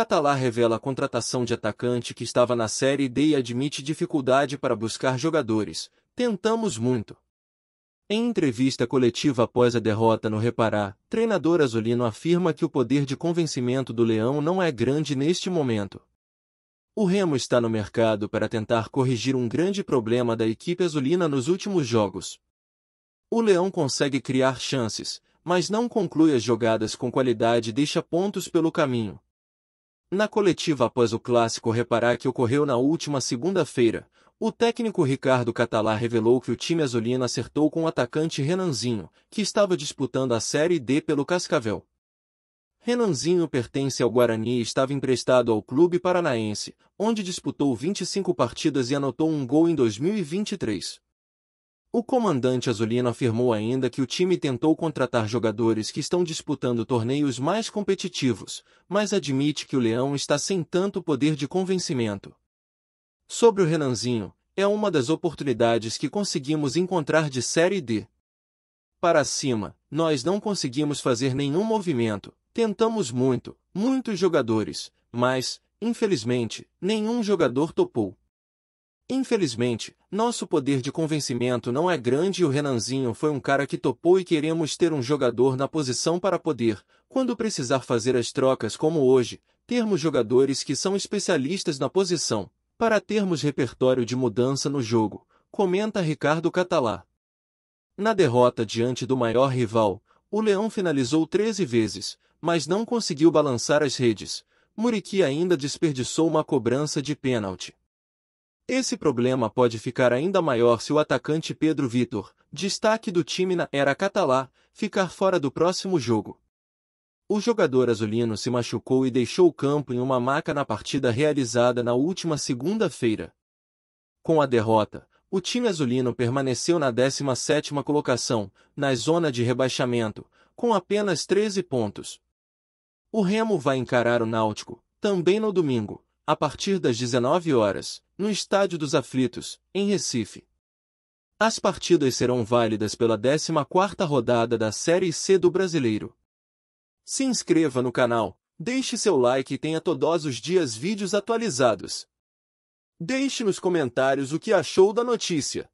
Catalá revela a contratação de atacante que estava na Série D e admite dificuldade para buscar jogadores. Tentamos muito. Em entrevista coletiva após a derrota no Repará, treinador Azulino afirma que o poder de convencimento do Leão não é grande neste momento. O Remo está no mercado para tentar corrigir um grande problema da equipe azulina nos últimos jogos. O Leão consegue criar chances, mas não conclui as jogadas com qualidade e deixa pontos pelo caminho. Na coletiva após o clássico reparar que ocorreu na última segunda-feira, o técnico Ricardo Catalá revelou que o time azulino acertou com o atacante Renanzinho, que estava disputando a Série D pelo Cascavel. Renanzinho pertence ao Guarani e estava emprestado ao clube paranaense, onde disputou 25 partidas e anotou um gol em 2023. O comandante azulino afirmou ainda que o time tentou contratar jogadores que estão disputando torneios mais competitivos, mas admite que o Leão está sem tanto poder de convencimento. Sobre o Renanzinho, é uma das oportunidades que conseguimos encontrar de Série D. Para cima, nós não conseguimos fazer nenhum movimento, tentamos muito, muitos jogadores, mas, infelizmente, nenhum jogador topou. Infelizmente, nosso poder de convencimento não é grande e o Renanzinho foi um cara que topou e queremos ter um jogador na posição para poder, quando precisar fazer as trocas como hoje, termos jogadores que são especialistas na posição, para termos repertório de mudança no jogo, comenta Ricardo Catalá. Na derrota diante do maior rival, o Leão finalizou 13 vezes, mas não conseguiu balançar as redes. Muriqui ainda desperdiçou uma cobrança de pênalti. Esse problema pode ficar ainda maior se o atacante Pedro Vitor, destaque do time na era catalá, ficar fora do próximo jogo. O jogador azulino se machucou e deixou o campo em uma maca na partida realizada na última segunda-feira. Com a derrota, o time azulino permaneceu na 17ª colocação, na zona de rebaixamento, com apenas 13 pontos. O Remo vai encarar o Náutico, também no domingo, a partir das 19 horas no Estádio dos Aflitos, em Recife. As partidas serão válidas pela 14ª rodada da Série C do Brasileiro. Se inscreva no canal, deixe seu like e tenha todos os dias vídeos atualizados. Deixe nos comentários o que achou da notícia.